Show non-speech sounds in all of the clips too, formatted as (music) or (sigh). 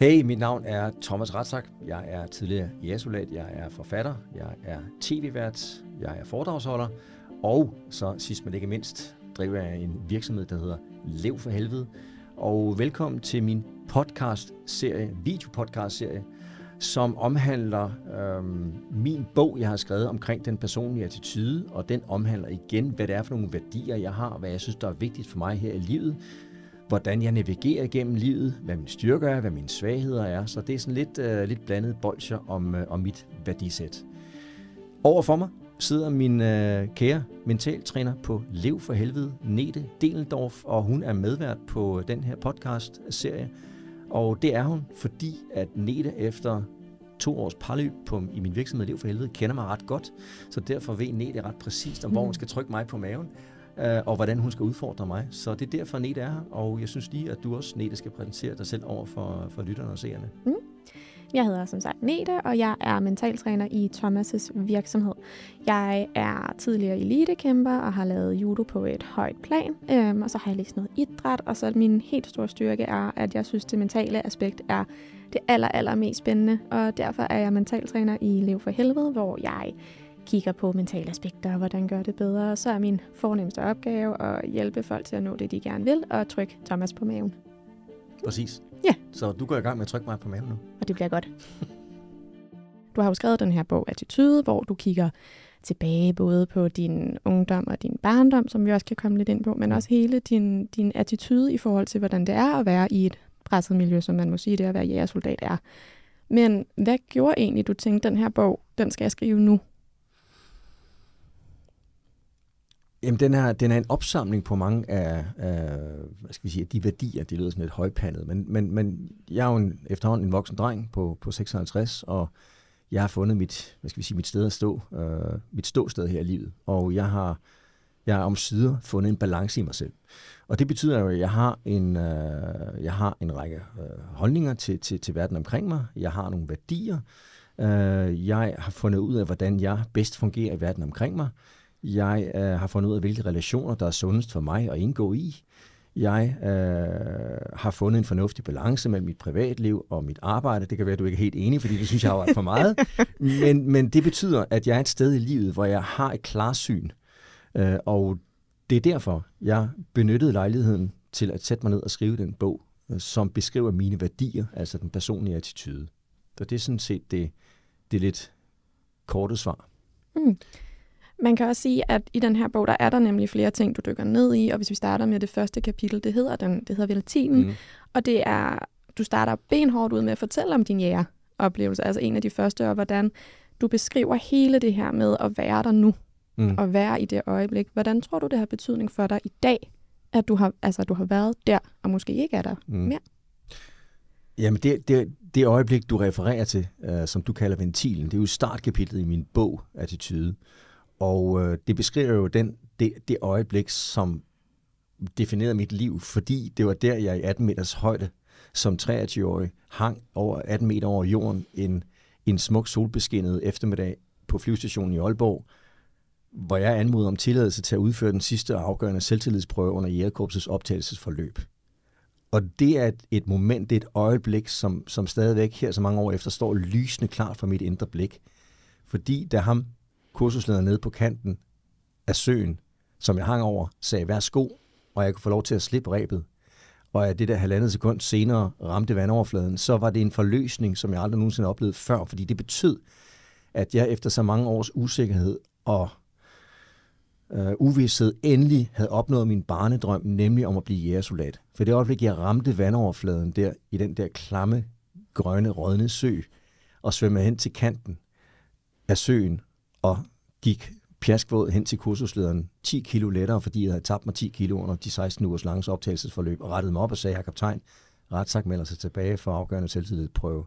Hey, mit navn er Thomas Ratzak. Jeg er tidligere jæsolat, jeg er forfatter, jeg er tv-vært, jeg er foredragsholder, og så sidst men ikke mindst driver jeg en virksomhed, der hedder Lev for Helvede. Og velkommen til min podcast-serie, videopodcast-serie, som omhandler øhm, min bog, jeg har skrevet omkring den personlige attitude, og den omhandler igen, hvad det er for nogle værdier, jeg har, hvad jeg synes, der er vigtigt for mig her i livet, hvordan jeg navigerer igennem livet, hvad mine styrker er, hvad mine svagheder er. Så det er sådan lidt, øh, lidt blandet bolcher om, øh, om mit værdisæt. Over for mig sidder min øh, kære mentaltræner på Lev for Helvede, Nete Delendorf, og hun er medvært på den her podcast-serie. Og det er hun, fordi at Nete efter to års parløb på, i min virksomhed Lev for Helvede kender mig ret godt, så derfor ved Nete ret præcist, om hvor hun mm. skal trykke mig på maven, øh, og hvordan hun skal udfordre mig. Så det er derfor, Nete er her, og jeg synes lige, at du også, Nete, skal præsentere dig selv over for, for lytterne og seerne. Mm. Jeg hedder som sagt Nete, og jeg er mentaltræner i Thomas' virksomhed. Jeg er tidligere elitekæmper og har lavet judo på et højt plan, øhm, og så har jeg læst noget idræt, og så min helt store styrke er, at jeg synes, det mentale aspekt er det aller, aller mest spændende, og derfor er jeg mentaltræner i Lev for Helvede, hvor jeg kigger på mentale aspekter og hvordan gør det bedre, så er min fornemmeste opgave at hjælpe folk til at nå det, de gerne vil, og trykke Thomas på maven. Præcis. Ja. Så du går i gang med at trykke mig på maven nu. Og det bliver godt. (laughs) Du har jo skrevet den her bog Attitude, hvor du kigger tilbage både på din ungdom og din barndom, som vi også kan komme lidt ind på, men også hele din, din attitude i forhold til, hvordan det er at være i et presset miljø, som man må sige, det er at være jægersoldat er. Men hvad gjorde egentlig, du tænkte, den her bog, den skal jeg skrive nu? Jamen, den er, den er en opsamling på mange af, af hvad skal vi sige, de værdier, det lyder sådan lidt højpandet, men, men, men jeg er jo en, efterhånden en voksen dreng på, på 56, og jeg har fundet mit, hvad skal vi sige, mit sted at stå, øh, mit ståsted her i livet, og jeg har, jeg har omsider fundet en balance i mig selv. Og det betyder jo, at jeg har en, øh, jeg har en række øh, holdninger til, til, til verden omkring mig, jeg har nogle værdier, øh, jeg har fundet ud af, hvordan jeg bedst fungerer i verden omkring mig, jeg øh, har fundet ud af, hvilke relationer, der er sundest for mig at indgå i. Jeg øh, har fundet en fornuftig balance mellem mit privatliv og mit arbejde. Det kan være, at du ikke er helt enig, fordi det synes jeg har for meget. (laughs) Men, men det betyder, at jeg er et sted i livet, hvor jeg har et klarsyn. Øh, og det er derfor, jeg benyttede lejligheden til at sætte mig ned og skrive den bog, øh, som beskriver mine værdier, altså den personlige attitude. Så det er sådan set det, det lidt korte svar. Mm. Man kan også sige, at i den her bog, der er der nemlig flere ting, du dykker ned i, og hvis vi starter med det første kapitel, det hedder den, det hedder Veltinen, mm. og det er, du starter benhårdt ud med at fortælle om din jægeroplevelse, altså en af de første, og hvordan du beskriver hele det her med at være der nu, mm. og være i det øjeblik. Hvordan tror du, det har betydning for dig i dag, at du har, altså, du har været der, og måske ikke er der mm. mere? Jamen, det, det, det øjeblik, du refererer til, uh, som du kalder ventilen, det er jo startkapitlet i min bog, Attitude. Og øh, det beskriver jo den, det, det øjeblik, som definerede mit liv, fordi det var der, jeg i 18 meters højde som 23-årig hang over 18 meter over jorden en, en smuk solbeskinnet eftermiddag på flyvestationen i Aalborg, hvor jeg anmodede om tilladelse til at udføre den sidste afgørende selvtillidsprøve under Jægerkorpsets optagelsesforløb. Og det er et, et moment, det er et øjeblik, som, som stadigvæk her så mange år efter står lysende klart for mit indre blik. Fordi da ham, kursusleder nede på kanten af søen, som jeg hang over, sagde, værsgo, og jeg kunne få lov til at slippe rebet. Og at det der halvandet sekund senere ramte vandoverfladen, så var det en forløsning, som jeg aldrig nogensinde oplevede før, fordi det betød, at jeg efter så mange års usikkerhed og øh, uvidshed endelig havde opnået min barnedrøm, nemlig om at blive jægersoldat. For det øjeblik, jeg ramte vandoverfladen der i den der klamme, grønne, rådne sø og svømmede hen til kanten af søen og gik pjaskvåd hen til kursuslederen 10 kilo lettere, fordi jeg havde tabt mig 10 kilo under de 16 ugers lange optagelsesforløb, og rettede mig op og sagde, jeg kaptajn, retsak melder sig tilbage for afgørende selvtillidsprøve.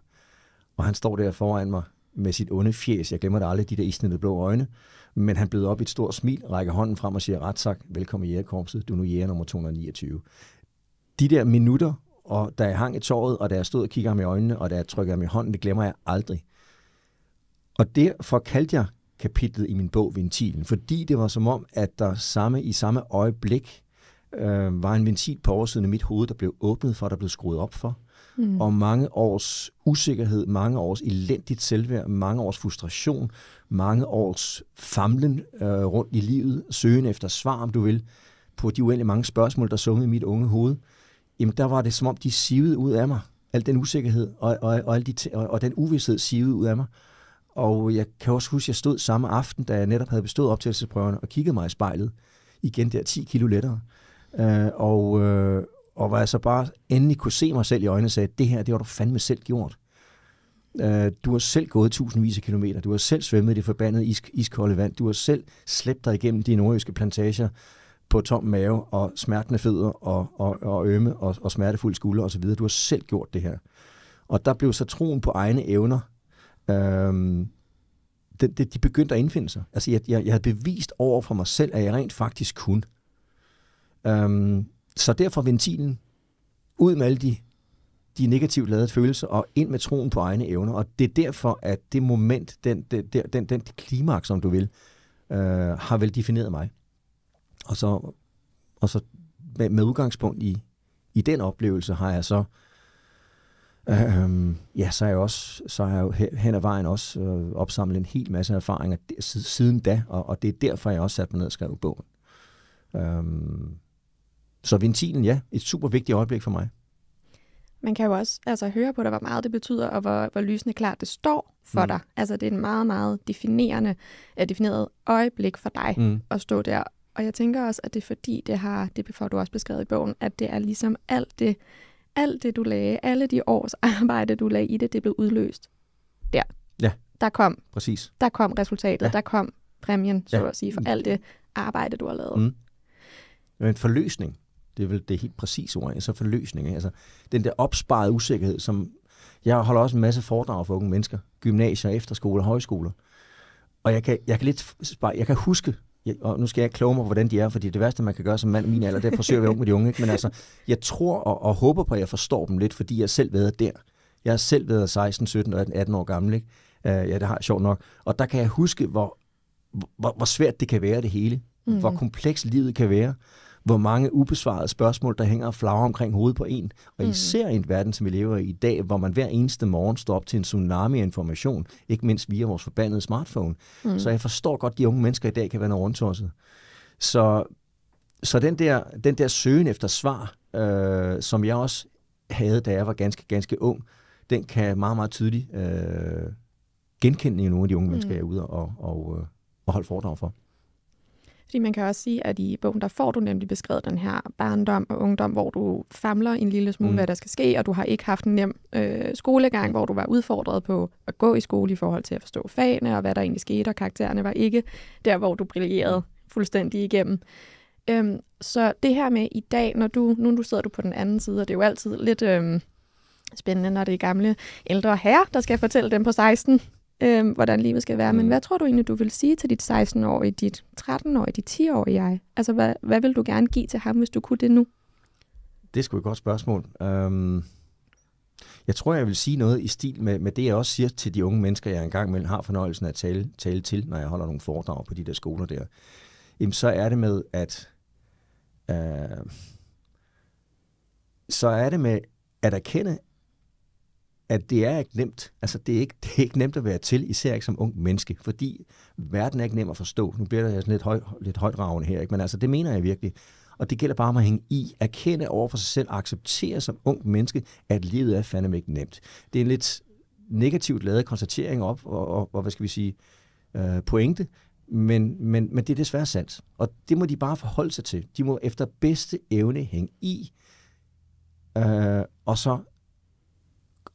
Og han står der foran mig med sit onde fjes. Jeg glemmer det aldrig, de der isnede blå øjne. Men han blev op i et stort smil, rækker hånden frem og siger retsak, velkommen i jægerkorpset, du er nu jæger nummer 229. De der minutter, og da jeg hang i tåret, og da jeg stod og kiggede ham i øjnene, og da jeg trykkede ham i hånden, det glemmer jeg aldrig. Og derfor kaldte jeg kapitlet i min bog Ventilen, fordi det var som om, at der samme i samme øjeblik øh, var en ventil på oversiden af mit hoved, der blev åbnet for, der blev skruet op for. Mm. Og mange års usikkerhed, mange års elendigt selvværd, mange års frustration, mange års famlen øh, rundt i livet, søgen efter svar, om du vil, på de uendelig mange spørgsmål, der summede i mit unge hoved, jamen der var det som om, de sivede ud af mig. Al den usikkerhed og, og, og, alle de og, og den uvidshed sivede ud af mig. Og jeg kan også huske, at jeg stod samme aften, da jeg netop havde bestået optagelsesprøverne, og kiggede mig i spejlet. Igen der 10 kilo lettere. Øh, og, øh, og hvor jeg så bare endelig kunne se mig selv i øjnene og sagde, det her, det har du fandme selv gjort. Øh, du har selv gået tusindvis af kilometer. Du har selv svømmet i det forbandede is- iskolde vand. Du har selv slæbt dig igennem de nordjyske plantager på tom mave og smertende fødder og, og, og ømme og, og smertefulde skuldre osv. Du har selv gjort det her. Og der blev så troen på egne evner Øhm, det, det, de begyndte at indfinde sig. Altså, jeg, jeg, jeg havde bevist over for mig selv, at jeg rent faktisk kunne. Øhm, så derfor ventilen ud med alle de, de negativt ladede følelser og ind med troen på egne evner. Og det er derfor, at det moment, den, den, den, den klimaks, som du vil, øh, har vel defineret mig. Og så, og så med, med udgangspunkt i, i den oplevelse har jeg så øh, Øhm, ja, så er jeg også så er jeg jo hen ad vejen også øh, opsamlet en hel masse erfaringer siden da, og, og det er derfor, jeg også satte mig ned og skrev bogen. Øhm, så ventilen, ja, et super vigtigt øjeblik for mig. Man kan jo også altså, høre på dig, hvor meget det betyder, og hvor, hvor lysende klart det står for mm. dig. Altså, det er en meget, meget definerende, ja, øh, defineret øjeblik for dig mm. at stå der. Og jeg tænker også, at det er fordi, det har, det får du også beskrevet i bogen, at det er ligesom alt det, alt det, du lagde, alle de års (laughs) arbejde, du lagde i det, det blev udløst der. Ja. Der kom. Præcis. Der kom resultatet, ja. der kom præmien, så ja. at sige, for mm. alt det arbejde, du har lavet. Mm. Men forløsning, det er vel det helt præcise ord, altså forløsning. Ikke? Altså, den der opsparede usikkerhed, som jeg holder også en masse foredrag for unge mennesker, gymnasier, efterskoler, højskoler. Og jeg kan, jeg kan lidt jeg kan huske jeg, og nu skal jeg kloge mig på, hvordan de er, fordi det værste, man kan gøre som mand i min alder, det er at forsøge at være ung med de unge. Ikke? Men altså, jeg tror og, og håber på, at jeg forstår dem lidt, fordi jeg selv været der. Jeg har selv været 16, 17, og 18 år gammel. Ikke? Uh, ja, det har jeg sjovt nok. Og der kan jeg huske, hvor, hvor, hvor svært det kan være, det hele. Mm. Hvor komplekst livet kan være hvor mange ubesvarede spørgsmål, der hænger og flager omkring hovedet på en. Og mm. især i en verden, som vi lever i i dag, hvor man hver eneste morgen står op til en tsunami af information, ikke mindst via vores forbandede smartphone. Mm. Så jeg forstår godt, at de unge mennesker i dag kan være noget rundtosset. Så, så den, der, den der søgen efter svar, øh, som jeg også havde, da jeg var ganske, ganske ung, den kan meget, meget tydeligt øh, genkende i nogle af de unge mm. mennesker, jeg er ude og, og, og, øh, og holde foredrag for. Fordi man kan også sige, at i bogen, der får du nemlig beskrevet den her barndom og ungdom, hvor du famler en lille smule, mm. hvad der skal ske, og du har ikke haft en nem øh, skolegang, hvor du var udfordret på at gå i skole i forhold til at forstå fagene, og hvad der egentlig skete, og karaktererne var ikke der, hvor du brillerede fuldstændig igennem. Øhm, så det her med i dag, når du, nu du sidder du på den anden side, og det er jo altid lidt øhm, spændende, når det er gamle ældre herrer, der skal fortælle dem på 16, øh, hvordan livet skal være. Mm. Men hvad tror du egentlig, du vil sige til dit 16-årige, dit 13-årige, dit 10-årige jeg? Altså, hvad, hvad vil du gerne give til ham, hvis du kunne det nu? Det er sgu et godt spørgsmål. Øhm, jeg tror, jeg vil sige noget i stil med, med det, jeg også siger til de unge mennesker, jeg engang imellem har fornøjelsen af at tale, tale til, når jeg holder nogle foredrag på de der skoler der. Jamen, så er det med, at... Øh, så er det med at erkende, at det er ikke nemt. Altså, det er ikke, (laughs) det er ikke nemt at være til, især ikke som ung menneske, fordi verden er ikke nem at forstå. Nu bliver der sådan lidt, høj, lidt højdragende her, ikke? men altså, det mener jeg virkelig. Og det gælder bare om at hænge i, erkende over for sig selv, acceptere som ung menneske, at livet er fandeme ikke nemt. Det er en lidt negativt lavet konstatering op, og, og, og hvad skal vi sige, øh, pointe, men, men, men det er desværre sandt. Og det må de bare forholde sig til. De må efter bedste evne hænge i, øh, og så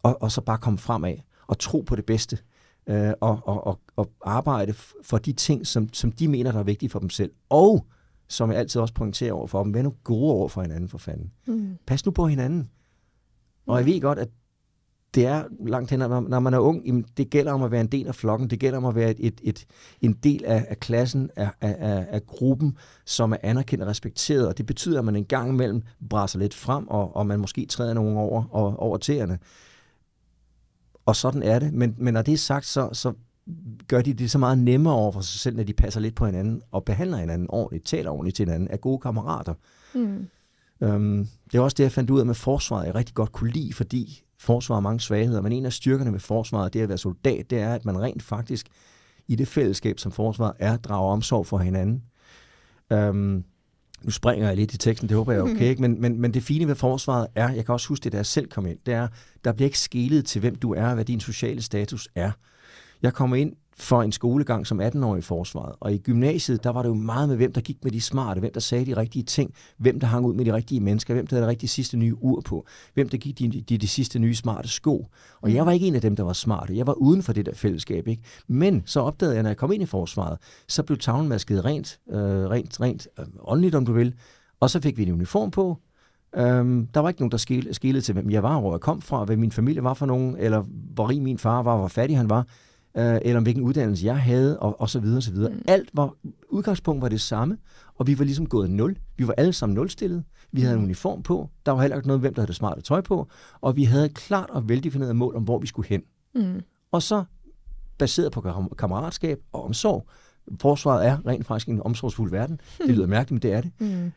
og, og så bare komme fremad og tro på det bedste øh, og, og, og, og arbejde for de ting, som, som de mener, der er vigtige for dem selv. Og som jeg altid også pointerer over for dem, vær nu gode over for hinanden for fanden. Mm. Pas nu på hinanden. Og jeg ved godt, at det er langt hen, når man er ung, det gælder om at være en del af flokken, det gælder om at være et, et, et, en del af, af klassen, af, af, af gruppen, som er anerkendt og respekteret, og det betyder, at man en gang imellem brænder lidt frem, og, og man måske træder nogen over, og, over tæerne og sådan er det. Men, men når det er sagt, så, så gør de det så meget nemmere over for sig selv, når de passer lidt på hinanden og behandler hinanden ordentligt, taler ordentligt til hinanden, er gode kammerater. Mm. Øhm, det er også det, jeg fandt ud af med forsvaret, jeg rigtig godt kunne lide, fordi forsvaret har mange svagheder, men en af styrkerne ved forsvaret, det at være soldat, det er, at man rent faktisk i det fællesskab, som forsvaret er, drager omsorg for hinanden. Øhm, nu springer jeg lidt i teksten, det håber jeg er okay, (laughs) ikke? Men, men, men det fine ved forsvaret er, jeg kan også huske det, da jeg selv kom ind, det er, der bliver ikke skelet til, hvem du er, hvad din sociale status er. Jeg kommer ind for en skolegang som 18-årig i forsvaret. Og i gymnasiet, der var det jo meget med, hvem der gik med de smarte, hvem der sagde de rigtige ting, hvem der hang ud med de rigtige mennesker, hvem der havde det rigtige sidste nye ur på, hvem der gik de, de, de sidste nye smarte sko. Og jeg var ikke en af dem, der var smarte. Jeg var uden for det der fællesskab. Ikke? Men så opdagede jeg, når jeg kom ind i forsvaret, så blev tavlen masket rent, øh, rent, rent øh, åndeligt, om du vil. Og så fik vi en uniform på, Øhm, der var ikke nogen, der skilede til, hvem jeg var, hvor jeg kom fra, hvad min familie var for nogen, eller hvor rig min far var, hvor fattig han var øh, eller om hvilken uddannelse jeg havde, og, og så videre, og så videre. Mm. Alt var, udgangspunkt var det samme, og vi var ligesom gået nul. Vi var alle sammen nulstillet. Vi havde en mm. uniform på. Der var heller ikke noget, hvem der havde det smarte tøj på. Og vi havde et klart og veldefineret mål om, hvor vi skulle hen. Mm. Og så, baseret på kammeratskab og omsorg, forsvaret er rent faktisk en omsorgsfuld verden. Det lyder (laughs) mærkeligt, men det er det.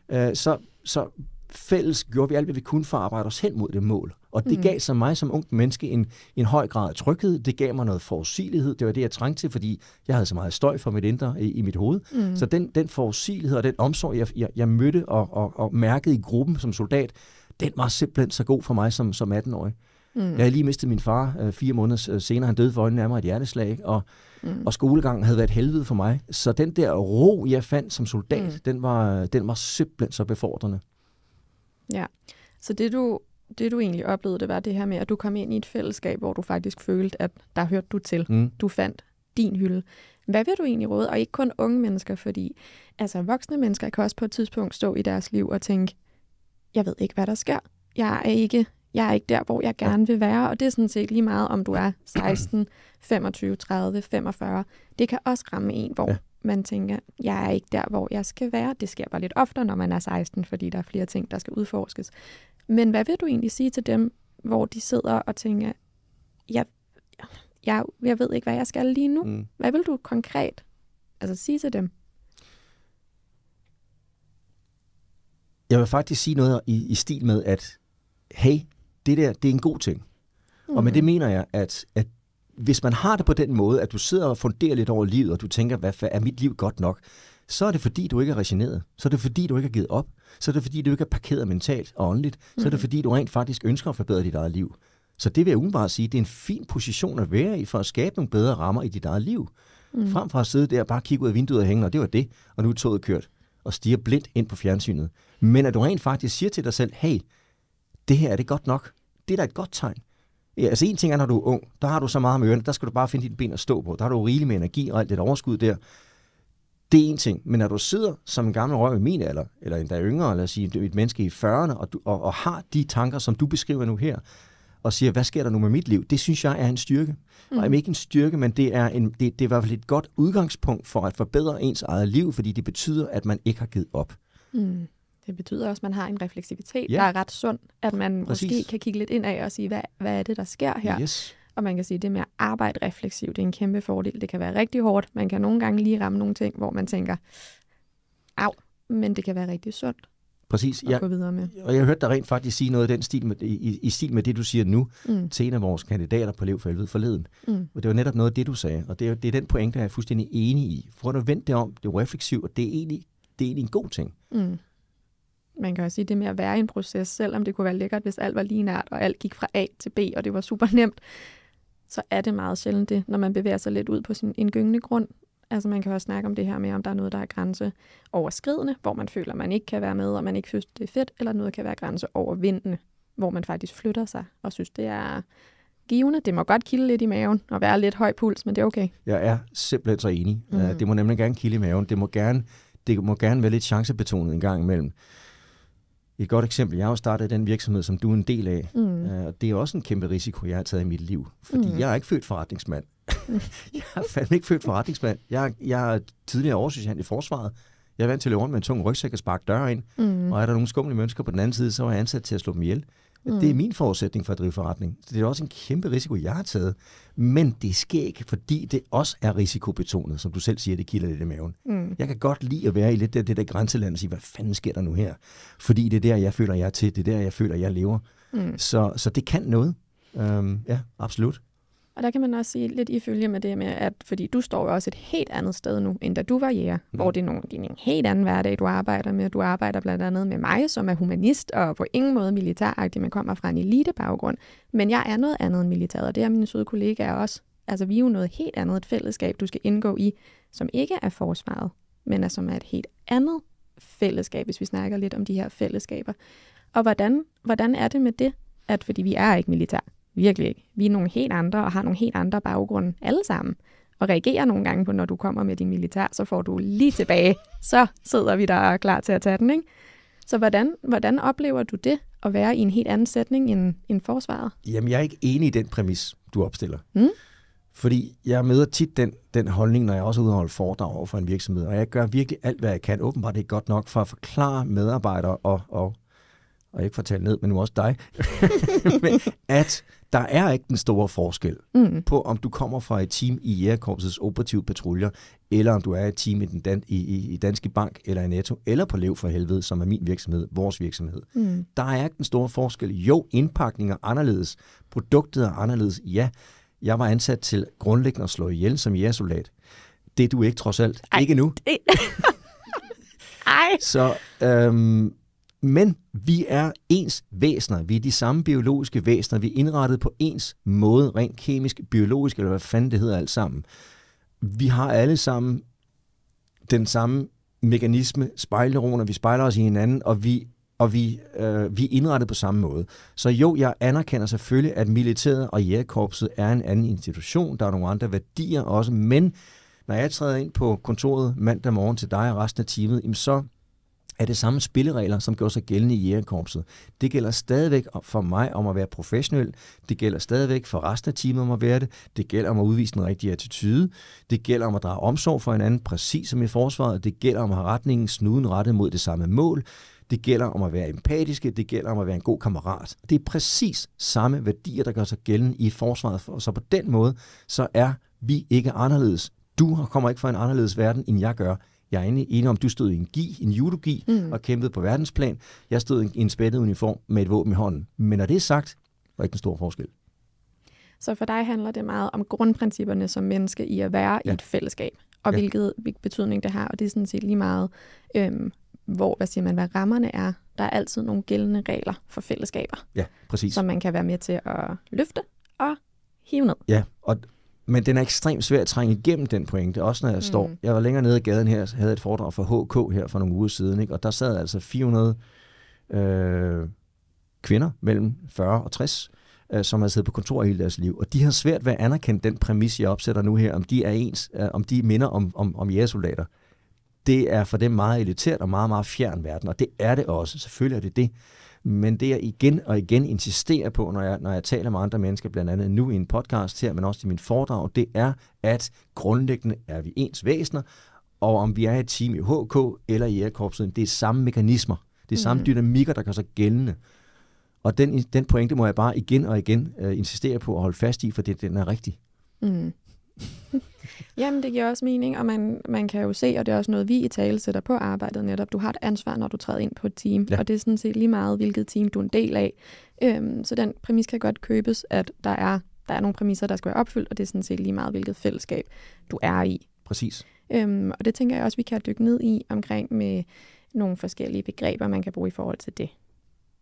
Mm. Øh, så, så fælles gjorde vi alt, hvad vi kunne for at arbejde os hen mod det mål. Og det mm. gav så mig som ung menneske en, en høj grad af tryghed. Det gav mig noget forudsigelighed. Det var det, jeg trængte til, fordi jeg havde så meget støj for mit indre i, øh, i mit hoved. Mm. Så den, den forudsigelighed og den omsorg, jeg, jeg, jeg mødte og, og, og mærkede i gruppen som soldat, den var simpelthen så god for mig som, som 18-årig. Mm. Jeg havde lige mistet min far øh, fire måneder senere. Han døde for øjnene af mig et hjerteslag, og, mm. og skolegangen havde været helvede for mig. Så den der ro, jeg fandt som soldat, mm. den, var, den var simpelthen så befordrende. Ja, så det du det du egentlig oplevede, det var det her med, at du kom ind i et fællesskab, hvor du faktisk følte, at der hørte du til. Mm. Du fandt din hylde. Hvad vil du egentlig råde? Og ikke kun unge mennesker, fordi altså, voksne mennesker kan også på et tidspunkt stå i deres liv og tænke, jeg ved ikke, hvad der sker. Jeg er ikke, jeg er ikke der, hvor jeg gerne vil være. Og det er sådan set lige meget, om du er 16, 25, 30, 45. Det kan også ramme en, hvor ja. man tænker, jeg er ikke der, hvor jeg skal være. Det sker bare lidt oftere, når man er 16, fordi der er flere ting, der skal udforskes. Men hvad vil du egentlig sige til dem, hvor de sidder og tænker, jeg, jeg, jeg ved ikke, hvad jeg skal lige nu. Mm. Hvad vil du konkret altså, sige til dem? Jeg vil faktisk sige noget i, i stil med, at hey, det der, det er en god ting. Mm. Og med det mm. mener jeg, at, at hvis man har det på den måde, at du sidder og funderer lidt over livet, og du tænker, hvad er mit liv godt nok? så er det fordi, du ikke er regeneret. Så er det fordi, du ikke har givet op. Så er det fordi, du ikke er parkeret mentalt og åndeligt. Så er det mhm. fordi, du rent faktisk ønsker at forbedre dit eget liv. Så det vil jeg umiddelbart sige, det er en fin position at være i for at skabe nogle bedre rammer i dit eget liv. Mm. Frem for at sidde der og bare kigge ud af vinduet og hænge, og det var det, og nu er toget kørt, og stiger blindt ind på fjernsynet. Men at du rent faktisk siger til dig selv, hey, det her er det godt nok. Det er da et godt tegn. Ja, altså en ting er, når du er ung, der har du så meget med ørerne, der skal du bare finde dine ben at stå på. Der har du rigeligt med energi og alt det overskud der. Det er en ting, men når du sidder som en gammel røv i min alder, eller endda yngre, lad os sige, et menneske i 40'erne, og, du, og, og har de tanker, som du beskriver nu her, og siger, hvad sker der nu med mit liv? Det synes jeg er en styrke. Mm. Og mhm. ikke en styrke, men det er, en, det, det er i hvert fald et godt udgangspunkt for at forbedre ens eget liv, fordi det betyder, at man ikke har givet op. Mm. Det betyder også, at man har en refleksivitet, ja. der er ret sund, at man Præcis. måske kan kigge lidt ind af og sige, hvad, hvad er det, der sker her? Yes og man kan sige, at det med at arbejde refleksivt, det er en kæmpe fordel. Det kan være rigtig hårdt. Man kan nogle gange lige ramme nogle ting, hvor man tænker, af, men det kan være rigtig sundt. Præcis. At jeg, gå videre med. Og jeg hørte dig rent faktisk sige noget i, den stil med, i, i stil med det, du siger nu, mm. til en af vores kandidater på Lev for Helvede forleden. Mm. Og det var netop noget af det, du sagde, og det er, det er den pointe, jeg er fuldstændig enig i. For at vende det om, det er refleksivt, og det er egentlig, det er egentlig en god ting. Mm. Man kan også sige, det med at være i en proces, selvom det kunne være lækkert, hvis alt var lige nært, og alt gik fra A til B, og det var super nemt, så er det meget sjældent det, når man bevæger sig lidt ud på sin indgyngende grund. Altså man kan også snakke om det her med, om der er noget, der er grænseoverskridende, hvor man føler, man ikke kan være med, og man ikke synes, det er fedt, eller noget kan være grænseovervindende, hvor man faktisk flytter sig og synes, det er givende. Det må godt kilde lidt i maven og være lidt høj puls, men det er okay. Jeg er simpelthen så enig. Mm. Øh, det må nemlig gerne kilde i maven. Det må gerne, det må gerne være lidt chancebetonet en gang imellem et godt eksempel. Jeg har jo startet den virksomhed, som du er en del af. Mm. Uh, det er også en kæmpe risiko, jeg har taget i mit liv. Fordi mm. jeg er ikke født forretningsmand. Mm. (laughs) jeg er fandme ikke født forretningsmand. Jeg, jeg er tidligere oversygehand i forsvaret. Jeg er vant til at løbe rundt med en tung rygsæk og sparke døre ind. Mm. Og er der nogle skumle mennesker på den anden side, så var jeg ansat til at slå dem ihjel mm. det er mm. min forudsætning for at drive forretning. det er også en kæmpe risiko, jeg har taget. Men det sker ikke, fordi det også er risikobetonet, som du selv siger, det kilder lidt i maven. Mm. Jeg kan godt lide at være i lidt der, det der grænseland og sige, hvad fanden sker der nu her? Fordi det er der, jeg føler, jeg er til. Det er der, jeg føler, jeg lever. Mm. Så, så det kan noget. Øhm, ja, absolut. Og der kan man også sige lidt ifølge med det med, at fordi du står jo også et helt andet sted nu, end da du var jæger, mm. hvor det er nogle, det er en helt anden hverdag, du arbejder med. Du arbejder blandt andet med mig, som er humanist og på ingen måde militæragtig, men kommer fra en elitebaggrund. Men jeg er noget andet end militær, og det er mine søde kollegaer også. Altså, vi er jo noget helt andet, et fællesskab, du skal indgå i, som ikke er forsvaret, men er, som er et helt andet fællesskab, hvis vi snakker lidt om de her fællesskaber. Og hvordan, hvordan er det med det, at fordi vi er ikke militær, Virkelig ikke. Vi er nogle helt andre og har nogle helt andre baggrunde alle sammen. Og reagerer nogle gange på, når du kommer med din militær, så får du lige tilbage. Så sidder vi der klar til at tage den, ikke? Så hvordan, hvordan oplever du det at være i en helt anden sætning end, end forsvaret? Jamen, jeg er ikke enig i den præmis, du opstiller. Mm? Fordi jeg møder tit den, den holdning, når jeg også er ude og foredrag over for en virksomhed, og jeg gør virkelig alt, hvad jeg kan, åbenbart ikke godt nok, for at forklare medarbejdere og, og og ikke fortælle ned, men nu også dig, (laughs) at der er ikke den store forskel mm. på, om du kommer fra et team i Jægerkorpsets operative patruljer, eller om du er et team i, den dan- i, i, i Danske Bank, eller i Netto, eller på Lev for Helvede, som er min virksomhed, vores virksomhed. Mm. Der er ikke den store forskel. Jo, indpakninger er anderledes, produktet er anderledes, ja. Jeg var ansat til grundlæggende at slå ihjel som jægersoldat. Det er du ikke trods alt. Ej, ikke nu. Det... (laughs) Ej. Så øhm, men vi er ens væsener. Vi er de samme biologiske væsener. Vi er indrettet på ens måde, rent kemisk, biologisk, eller hvad fanden det hedder alt sammen. Vi har alle sammen den samme mekanisme, spejleroner, vi spejler os i hinanden, og vi og vi, øh, vi er indrettet på samme måde. Så jo, jeg anerkender selvfølgelig, at militæret og jægerkorpset er en anden institution, der er nogle andre værdier også, men når jeg træder ind på kontoret mandag morgen til dig og resten af teamet, så er det samme spilleregler, som gjorde sig gældende i jægerkorpset. Det gælder stadigvæk for mig om at være professionel. Det gælder stadigvæk for resten af teamet om at være det. Det gælder om at udvise den rigtige attitude. Det gælder om at drage omsorg for hinanden, præcis som i forsvaret. Det gælder om at have retningen snuden rettet mod det samme mål. Det gælder om at være empatiske, det gælder om at være en god kammerat. Det er præcis samme værdier, der gør sig gældende i forsvaret. Og så på den måde, så er vi ikke anderledes. Du kommer ikke fra en anderledes verden, end jeg gør. Jeg er enig om, du stod i en gi, en judogi, mm. og kæmpede på verdensplan. Jeg stod i en spættet uniform med et våben i hånden. Men når det er sagt, var ikke en stor forskel. Så for dig handler det meget om grundprincipperne som menneske i at være ja. i et fællesskab, og ja. hvilket, hvilken betydning det har. Og det er sådan set lige meget, øhm, hvor, hvad siger man, hvad rammerne er. Der er altid nogle gældende regler for fællesskaber, ja, præcis. som man kan være med til at løfte og hive ned. Ja, og, men den er ekstremt svær at trænge igennem den pointe, også når jeg står. Mm. Jeg var længere nede i gaden her, havde et foredrag for HK her for nogle uger siden, ikke? og der sad altså 400 øh, kvinder mellem 40 og 60, øh, som har siddet på kontor hele deres liv. Og de har svært ved at anerkende den præmis, jeg opsætter nu her, om de er ens, øh, om de minder om, om, om jeres soldater. Det er for dem meget elitært og meget, meget fjern verden, og det er det også. Selvfølgelig er det det. Men det jeg igen og igen insisterer på, når jeg, når jeg taler med andre mennesker, blandt andet nu i en podcast her, men også i min foredrag, det er, at grundlæggende er vi ens væsener, og om vi er et team i HK eller i Ærekorpset, det er samme mekanismer. Det er samme mm. dynamikker, der gør sig gældende. Og den, den pointe må jeg bare igen og igen øh, insistere på at holde fast i, for det, den er rigtig. Mm. (laughs) Jamen, det giver også mening, og man, man kan jo se, og det er også noget, vi i tale sætter på arbejdet netop. Du har et ansvar, når du træder ind på et team, ja. og det er sådan set lige meget, hvilket team du er en del af. Øhm, så den præmis kan godt købes, at der er, der er nogle præmisser, der skal være opfyldt, og det er sådan set lige meget, hvilket fællesskab du er i. Præcis. Øhm, og det tænker jeg også, vi kan dykke ned i omkring med nogle forskellige begreber, man kan bruge i forhold til det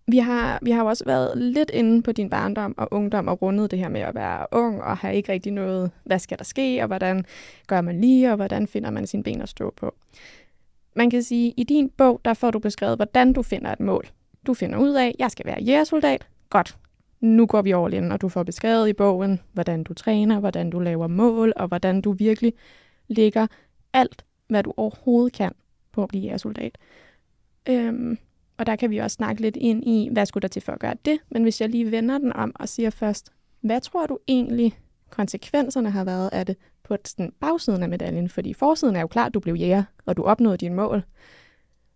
vi har, vi har jo også været lidt inde på din barndom og ungdom og rundet det her med at være ung og have ikke rigtig noget, hvad skal der ske, og hvordan gør man lige, og hvordan finder man sine ben at stå på. Man kan sige, at i din bog, der får du beskrevet, hvordan du finder et mål. Du finder ud af, at jeg skal være jægersoldat. Godt, nu går vi all in, og du får beskrevet i bogen, hvordan du træner, hvordan du laver mål, og hvordan du virkelig lægger alt, hvad du overhovedet kan på at blive jægersoldat. Øhm, og der kan vi også snakke lidt ind i, hvad skulle der til for at gøre det? Men hvis jeg lige vender den om og siger først, hvad tror du egentlig konsekvenserne har været af det på den bagsiden af medaljen? Fordi forsiden er jo klart, du blev jæger, og du opnåede dine mål.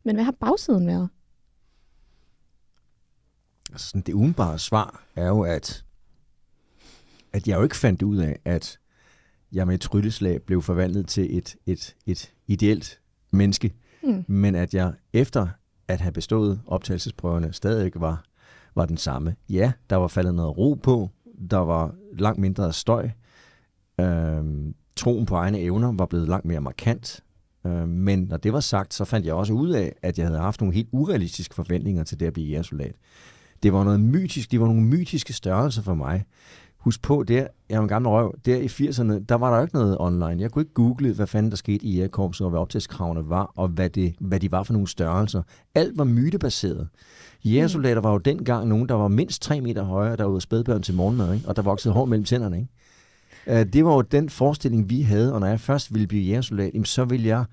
Men hvad har bagsiden været? Altså det udenbare svar er jo, at, at jeg jo ikke fandt ud af, at jeg med et trylleslag blev forvandlet til et, et, et ideelt menneske, mm. men at jeg efter at have bestået optagelsesprøverne stadig var, var den samme. Ja, der var faldet noget ro på, der var langt mindre støj, øh, troen på egne evner var blevet langt mere markant, øh, men når det var sagt, så fandt jeg også ud af, at jeg havde haft nogle helt urealistiske forventninger til det at blive jeresoldat. Det var noget mytisk, det var nogle mytiske størrelser for mig husk på, der, jeg er en gammel røv, der i 80'erne, der var der jo ikke noget online. Jeg kunne ikke google, hvad fanden der skete i jægerkorpset, og hvad optagskravene var, og hvad, det, hvad de var for nogle størrelser. Alt var mytebaseret. Jægersoldater mm. var jo dengang nogen, der var mindst 3 meter højere, der var spædbørn til morgenmad, ikke? og der voksede hår mellem tænderne. Ikke? Øh, det var jo den forestilling, vi havde, og når jeg først ville blive jægersoldat, så ville jeg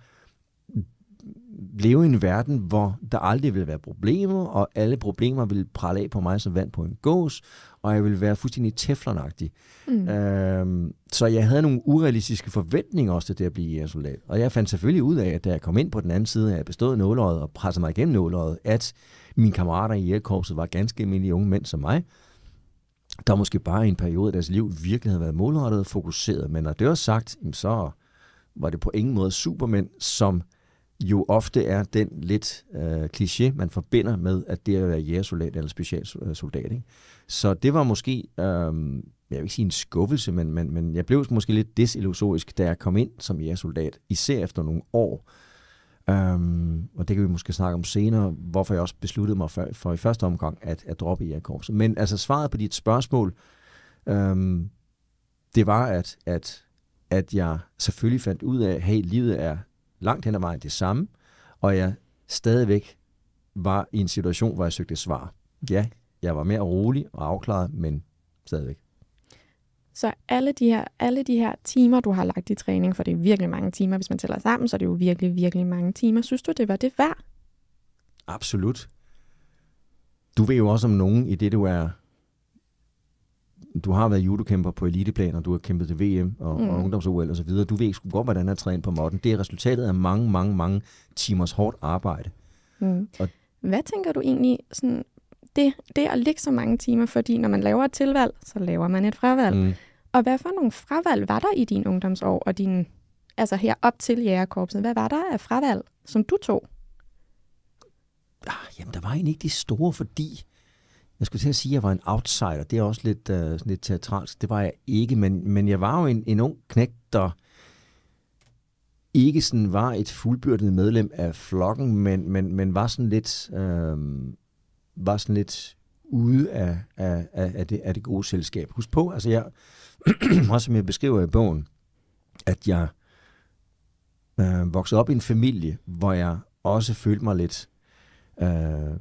leve i en verden, hvor der aldrig vil være problemer, og alle problemer vil prale af på mig som vand på en gås, og jeg vil være fuldstændig teflonagtig. Mm. Øhm, så jeg havde nogle urealistiske forventninger også til det at blive soldat. Og jeg fandt selvfølgelig ud af, at da jeg kom ind på den anden side, at jeg bestod nåløjet og pressede mig igennem nåløjet, at mine kammerater i jægerkorpset var ganske almindelige unge mænd som mig, der måske bare i en periode af deres liv virkelig havde været målrettet og fokuseret. Men når det var sagt, så var det på ingen måde supermænd, som jo ofte er den lidt øh, kliché, man forbinder med, at det er at være jægersoldat eller specialsoldat. Ikke? Så det var måske, øh, jeg vil ikke sige en skuffelse, men, men, men jeg blev måske lidt desillusorisk, da jeg kom ind som jægersoldat, især efter nogle år. Øhm, og det kan vi måske snakke om senere, hvorfor jeg også besluttede mig for, for i første omgang at, at droppe jægerkorpset. Men altså svaret på dit spørgsmål, øhm, det var, at, at, at jeg selvfølgelig fandt ud af, at hey, livet er langt hen ad vejen det samme, og jeg stadigvæk var i en situation, hvor jeg søgte svar. Ja, jeg var mere rolig og afklaret, men stadigvæk. Så alle de, her, alle de her timer, du har lagt i træning, for det er virkelig mange timer, hvis man tæller sammen, så det er jo virkelig, virkelig mange timer. Synes du, det var det værd? Absolut. Du ved jo også om nogen i det, du er du har været judokæmper på eliteplan, og du har kæmpet til VM og, mm. og ungdoms-OL osv. Du ved sgu godt, hvordan at træne på modden. Det er resultatet af mange, mange, mange timers hårdt arbejde. Mm. Og Hvad tænker du egentlig, sådan, det, det at ligge så mange timer, fordi når man laver et tilvalg, så laver man et fravalg. Mm. Og hvad for nogle fravalg var der i din ungdomsår og din, altså her op til jægerkorpset? Hvad var der af fravalg, som du tog? Ah, jamen, der var egentlig ikke de store, fordi jeg skulle til at sige, at jeg var en outsider. Det er også lidt, uh, sådan lidt teatralsk. Det var jeg ikke, men, men jeg var jo en, en ung knægt, der ikke sådan var et fuldbyrdet medlem af flokken, men, men, men var sådan lidt... Øh, var sådan lidt ude af, af, af, det, af det gode selskab. Husk på, altså jeg, (clears throat) også som jeg beskriver i bogen, at jeg øh, voksede op i en familie, hvor jeg også følte mig lidt øh,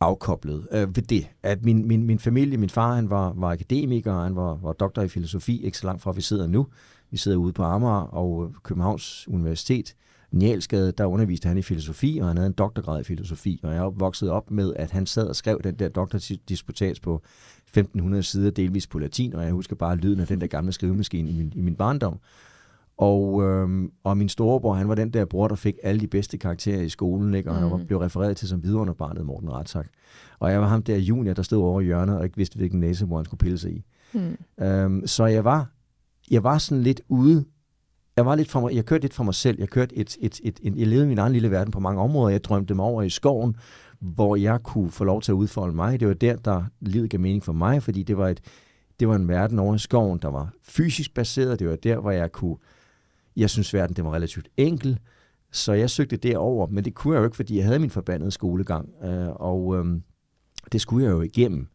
afkoblet øh, ved det, at min, min, min familie, min far, han var, var akademiker, han var, var doktor i filosofi, ikke så langt fra, vi sidder nu. Vi sidder ude på Amager og øh, Københavns Universitet. Njalsgade, der underviste han i filosofi, og han havde en doktorgrad i filosofi, og jeg voksede op med, at han sad og skrev den der doktordisputats på 1500 sider, delvis på latin, og jeg husker bare lyden af den der gamle skrivemaskine i min, i min barndom. Og, øhm, og min storebror, han var den der bror, der fik alle de bedste karakterer i skolen, ikke? og mm. han blev refereret til som vidunderbarnet Morten Ratzak. Og jeg var ham der junior, der stod over hjørnet og ikke vidste, hvilken næse, hvor han skulle pille sig i. Mm. Øhm, så jeg var, jeg var sådan lidt ude. Jeg, var lidt for mig, jeg kørte lidt for mig selv. Jeg, kørte et, et, et, et, jeg levede min egen lille verden på mange områder. Jeg drømte mig over i skoven, hvor jeg kunne få lov til at udfolde mig. Det var der, der livet gav mening for mig, fordi det var, et, det var en verden over i skoven, der var fysisk baseret. Det var der, hvor jeg kunne jeg synes, verden det var relativt enkel, så jeg søgte derover, men det kunne jeg jo ikke, fordi jeg havde min forbandede skolegang, øh, og øh, det skulle jeg jo igennem.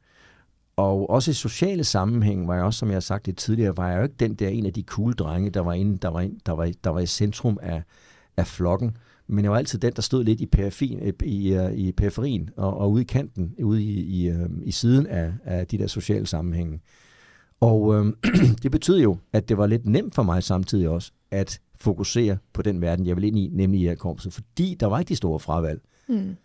Og også i sociale sammenhæng var jeg også, som jeg har sagt lidt tidligere, var jeg jo ikke den der en af de cool drenge, der var, inde, der var, inde, der var, der var i centrum af, af flokken. Men jeg var altid den, der stod lidt i, periferien, øh, i, øh, i periferien og, og ude i kanten, ude i, i, øh, i siden af, af de der sociale sammenhænge. Og øh, (clears throat) det betød jo, at det var lidt nemt for mig samtidig også, at fokusere på den verden, jeg vil ind i, nemlig i korpset fordi der var ikke de store fravalg. Mm.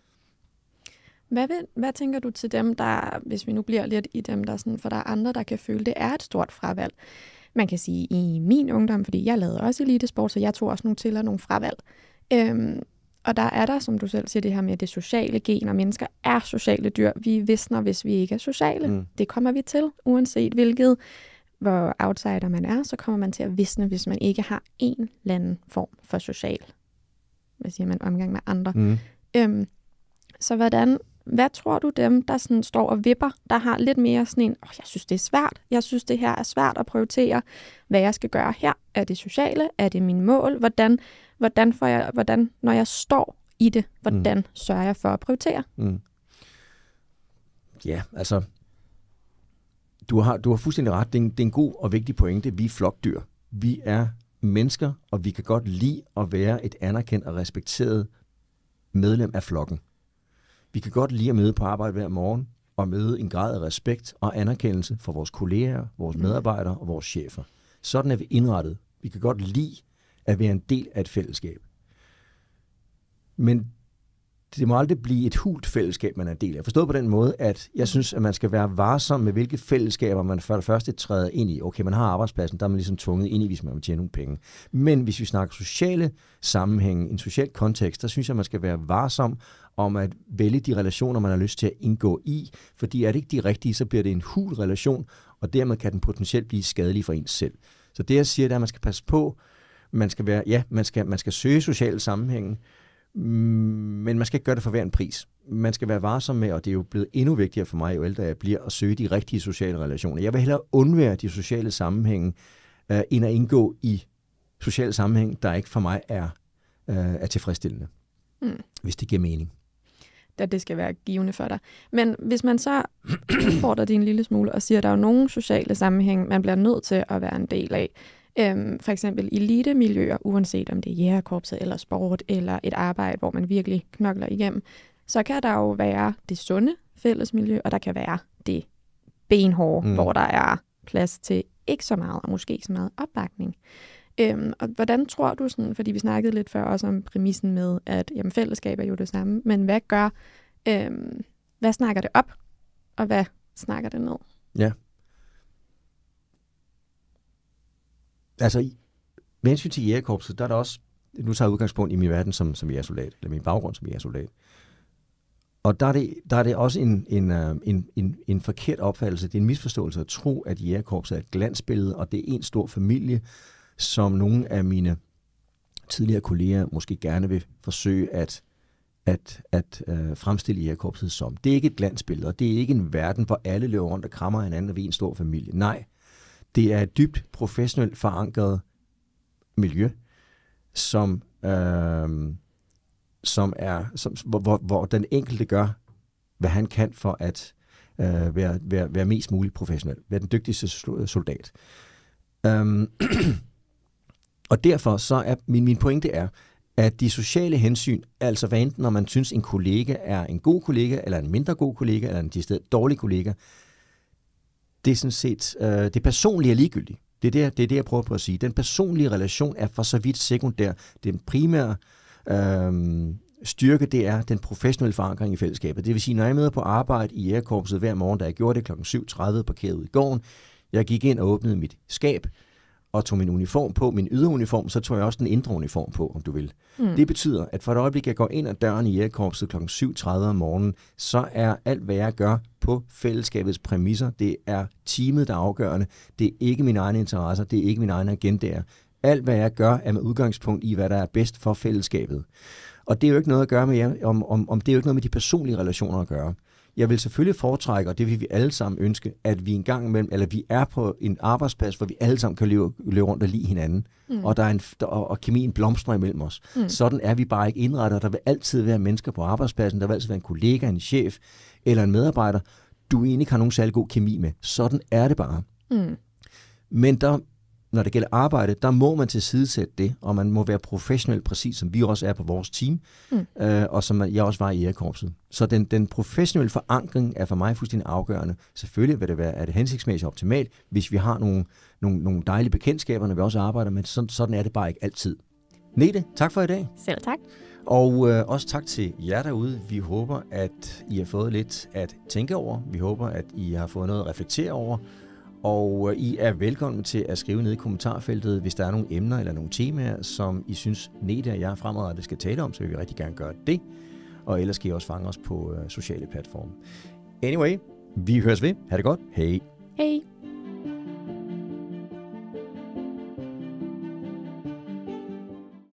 Hvad, vil, hvad tænker du til dem, der, hvis vi nu bliver lidt i dem, der sådan, for der er andre, der kan føle, det er et stort fravalg. Man kan sige, i min ungdom, fordi jeg lavede også elitesport, så jeg tog også nogle til og nogle fravalg. Øhm, og der er der, som du selv siger, det her med det sociale gen, og mennesker er sociale dyr. Vi visner, hvis vi ikke er sociale. Mm. Det kommer vi til, uanset hvilket hvor outsider man er, så kommer man til at visne, hvis man ikke har en eller anden form for social hvad siger man, omgang med andre. Mm. Øhm, så hvordan, hvad tror du dem, der sådan står og vipper, der har lidt mere sådan en, åh, oh, jeg synes, det er svært, jeg synes, det her er svært at prioritere, hvad jeg skal gøre her, er det sociale, er det min mål, hvordan, hvordan får jeg, hvordan, når jeg står i det, mhm. hvordan mm. sørger jeg for at prioritere? Mm. Ja, altså, du har, du har fuldstændig ret. Det er, en, det er en god og vigtig pointe. Vi er flokdyr. Vi er mennesker, og vi kan godt lide at være et anerkendt og respekteret medlem af flokken. Vi kan godt lide at møde på arbejde hver morgen og møde en grad af respekt og anerkendelse for vores kolleger, vores mm. medarbejdere og vores chefer. Sådan er vi indrettet. Vi kan godt lide at være en del af et fællesskab. Men det må aldrig blive et hult fællesskab, man er en del af. Forstået på den måde, at jeg synes, at man skal være varsom med, hvilke fællesskaber man for det første træder ind i. Okay, man har arbejdspladsen, der er man ligesom tvunget ind i, hvis man vil tjene nogle penge. Men hvis vi snakker sociale sammenhænge, en social kontekst, der synes jeg, man skal være varsom om at vælge de relationer, man har lyst til at indgå i. Fordi er det ikke de rigtige, så bliver det en hul relation, og dermed kan den potentielt blive skadelig for en selv. Så det, jeg siger, det er, at man skal passe på, man skal være, ja, man skal, man skal søge sociale sammenhænge, men man skal ikke gøre det for hver en pris. Man skal være varsom med, og det er jo blevet endnu vigtigere for mig, jo ældre jeg bliver, at søge de rigtige sociale relationer. Jeg vil hellere undvære de sociale sammenhænge, øh, end at indgå i sociale sammenhæng, der ikke for mig er, øh, er tilfredsstillende. Hmm. Hvis det giver mening. Da det skal være givende for dig. Men hvis man så udfordrer din lille smule og siger, at der er jo nogle sociale sammenhæng, man bliver nødt til at være en del af, Øhm, for eksempel elitemiljøer, uanset om det er jægerkorpset eller sport eller et arbejde, hvor man virkelig knokler igennem, så kan der jo være det sunde fællesmiljø, og der kan være det benhårde, mm. hvor der er plads til ikke så meget, og måske ikke så meget opbakning. Øhm, og hvordan tror du, sådan, fordi vi snakkede lidt før også om præmissen med, at jamen, fællesskab er jo det samme, men hvad gør, øhm, hvad snakker det op, og hvad snakker det ned? Ja, altså, med hensyn til jægerkorpset, der er der også, nu tager jeg udgangspunkt i min verden som, som jægersoldat, eller min baggrund som jægersoldat. Og der er det, der er det også en, en, øh, en, en, en forkert opfattelse, det er en misforståelse at tro, at jægerkorpset er et glansbillede, og det er en stor familie, som nogle af mine tidligere kolleger måske gerne vil forsøge at, at, at øh, fremstille jægerkorpset som. Det er ikke et glansbillede, og det er ikke en verden, hvor alle løber rundt og krammer hinanden, og vi er en stor familie. Nej, det er et dybt professionelt forankret miljø, som, øh, som er, som, hvor, hvor den enkelte gør, hvad han kan for at øh, være, være, være mest muligt professionel, være den dygtigste soldat. Øh, (clears throat) og derfor så er min, min pointe er, at de sociale hensyn, altså hvad enten når man synes en kollega er en god kollega, eller en mindre god kollega, eller en decideret dårlig kollega, det er sådan set, øh, det personlige er ligegyldigt. Det er det, det er det, jeg prøver på at sige. Den personlige relation er for så vidt sekundær. Den primære øh, styrke, det er den professionelle forankring i fællesskabet. Det vil sige, når jeg møder på arbejde i ærekorpset hver morgen, da jeg gjorde det kl. 7.30 parkeret ud i gården, jeg gik ind og åbnede mit skab, og tog min uniform på, min yderuniform, så tog jeg også den indre uniform på, om du vil. Mm. Det betyder, at for et øjeblik, jeg går ind ad døren i jægerkorpset kl. 7.30 om morgenen, så er alt, hvad jeg gør på fællesskabets præmisser, det er teamet, der er afgørende, det er ikke mine egne interesser, det er ikke min egne agendaer. Alt, hvad jeg gør, er med udgangspunkt i, hvad der er bedst for fællesskabet. Og det er jo ikke noget at gøre med, om, om, om det er jo ikke noget med de personlige relationer at gøre. Jeg vil selvfølgelig foretrække, og det vil vi alle sammen ønske, at vi en gang imellem, eller vi er på en arbejdsplads, hvor vi alle sammen kan løbe, løbe rundt og lide hinanden, mm. og, der er en, og, og kemien blomstrer imellem os. Mm. Sådan er vi bare ikke indrettet, og der vil altid være mennesker på arbejdspladsen, der vil altid være en kollega, en chef eller en medarbejder, du egentlig ikke har nogen særlig god kemi med. Sådan er det bare. Mm. Men der når det gælder arbejde, der må man tilsidesætte det, og man må være professionel, præcis som vi også er på vores team, mm. øh, og som jeg også var i ærekorpset. Så den, den professionelle forankring er for mig fuldstændig afgørende. Selvfølgelig vil det være, er det hensigtsmæssigt optimalt, hvis vi har nogle, nogle, nogle dejlige bekendtskaber, når vi også arbejder, men sådan, sådan er det bare ikke altid. Nete, tak for i dag. Selv tak. Og øh, også tak til jer derude. Vi håber, at I har fået lidt at tænke over. Vi håber, at I har fået noget at reflektere over. Og øh, I er velkommen til at skrive ned i kommentarfeltet, hvis der er nogle emner eller nogle temaer, som I synes Neda og jeg fremadrettet skal tale om, så vil vi rigtig gerne gøre det. Og ellers kan I også fange os på øh, sociale platforme. Anyway, vi høres ved. Ha' det godt. Hej. Hej.